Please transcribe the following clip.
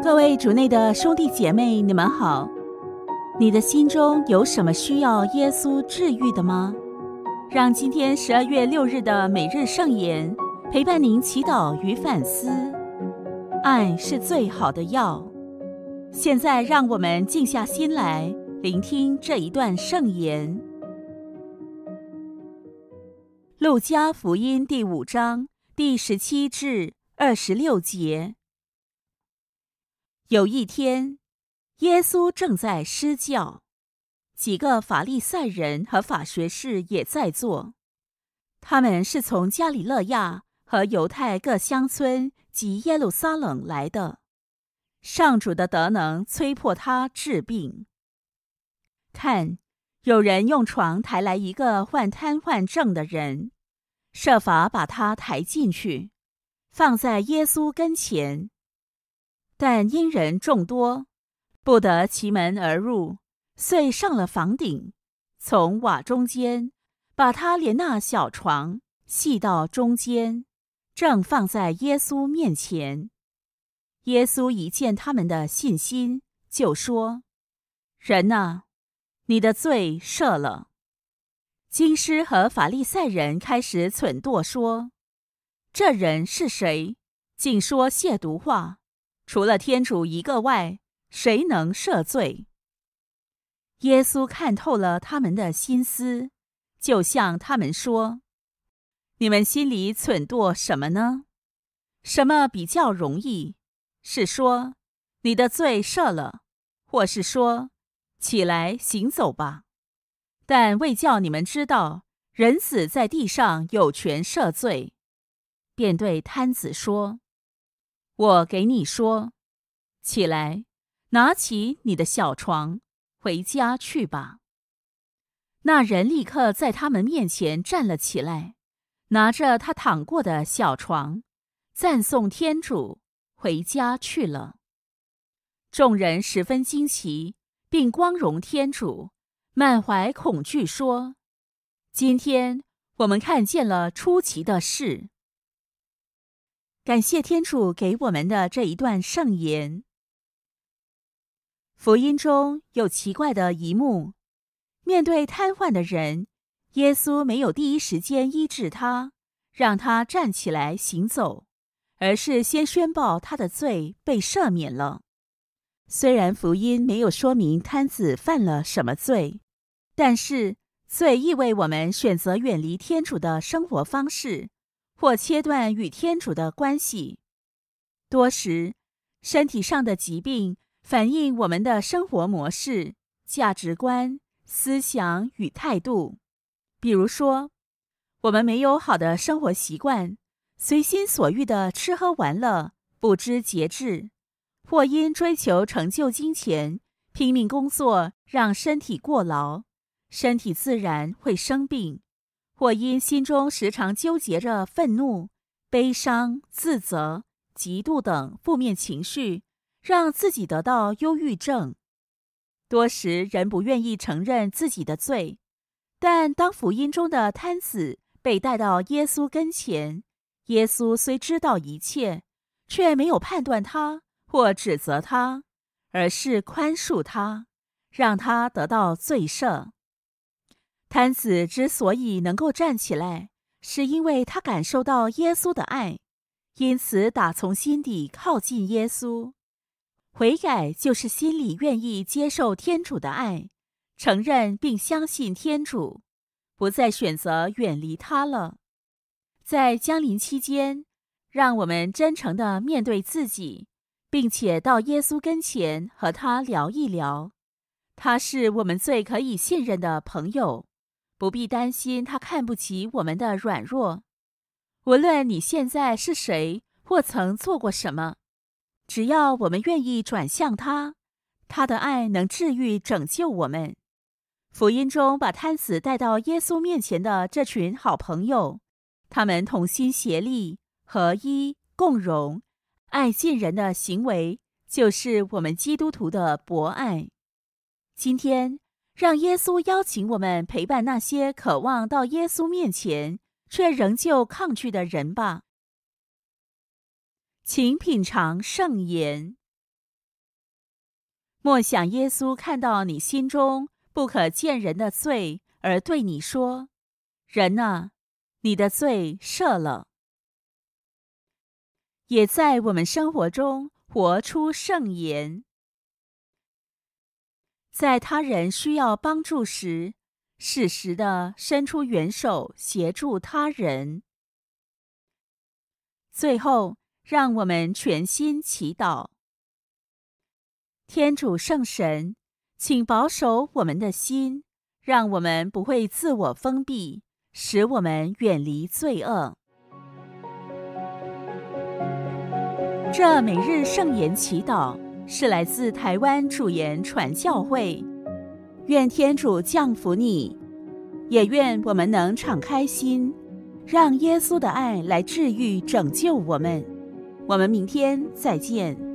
各位主内的兄弟姐妹，你们好。你的心中有什么需要耶稣治愈的吗？让今天十二月六日的每日圣言陪伴您祈祷与反思。爱是最好的药。现在让我们静下心来聆听这一段圣言。路加福音第五章第十七至二十六节。有一天，耶稣正在施教，几个法利赛人和法学士也在做。他们是从加里勒亚和犹太各乡村及耶路撒冷来的。上主的德能催迫他治病。看，有人用床抬来一个患瘫痪症的人，设法把他抬进去，放在耶稣跟前。但因人众多，不得其门而入，遂上了房顶，从瓦中间把他连那小床系到中间，正放在耶稣面前。耶稣一见他们的信心，就说：“人呐，你的罪赦了。”京师和法利赛人开始蠢惰说：“这人是谁，竟说亵渎话？”除了天主一个外，谁能赦罪？耶稣看透了他们的心思，就向他们说：“你们心里蠢惰什么呢？什么比较容易？是说你的罪赦了，或是说起来行走吧？但为叫你们知道，人死在地上有权赦罪。”便对摊子说。我给你说，起来，拿起你的小床，回家去吧。那人立刻在他们面前站了起来，拿着他躺过的小床，赞颂天主，回家去了。众人十分惊奇，并光荣天主，满怀恐惧说：“今天我们看见了出奇的事。”感谢天主给我们的这一段圣言。福音中有奇怪的一幕：面对瘫痪的人，耶稣没有第一时间医治他，让他站起来行走，而是先宣告他的罪被赦免了。虽然福音没有说明瘫子犯了什么罪，但是罪意味我们选择远离天主的生活方式。或切断与天主的关系，多时，身体上的疾病反映我们的生活模式、价值观、思想与态度。比如说，我们没有好的生活习惯，随心所欲的吃喝玩乐，不知节制，或因追求成就金钱，拼命工作，让身体过劳，身体自然会生病。或因心中时常纠结着愤怒、悲伤、自责、嫉妒等负面情绪，让自己得到忧郁症。多时人不愿意承认自己的罪，但当福音中的贪子被带到耶稣跟前，耶稣虽知道一切，却没有判断他或指责他，而是宽恕他，让他得到罪赦。摊子之所以能够站起来，是因为他感受到耶稣的爱，因此打从心底靠近耶稣。悔改就是心里愿意接受天主的爱，承认并相信天主，不再选择远离他了。在降临期间，让我们真诚地面对自己，并且到耶稣跟前和他聊一聊。他是我们最可以信任的朋友。不必担心他看不起我们的软弱。无论你现在是谁或曾做过什么，只要我们愿意转向他，他的爱能治愈、拯救我们。福音中把摊子带到耶稣面前的这群好朋友，他们同心协力、合一共荣、爱近人的行为，就是我们基督徒的博爱。今天。让耶稣邀请我们陪伴那些渴望到耶稣面前却仍旧抗拒的人吧。请品尝圣言。莫想耶稣看到你心中不可见人的罪而对你说：“人啊，你的罪赦了。”也在我们生活中活出圣言。在他人需要帮助时，适时的伸出援手，协助他人。最后，让我们全心祈祷：天主圣神，请保守我们的心，让我们不会自我封闭，使我们远离罪恶。这每日圣言祈祷。是来自台湾主言传教会，愿天主降福你，也愿我们能敞开心，让耶稣的爱来治愈、拯救我们。我们明天再见。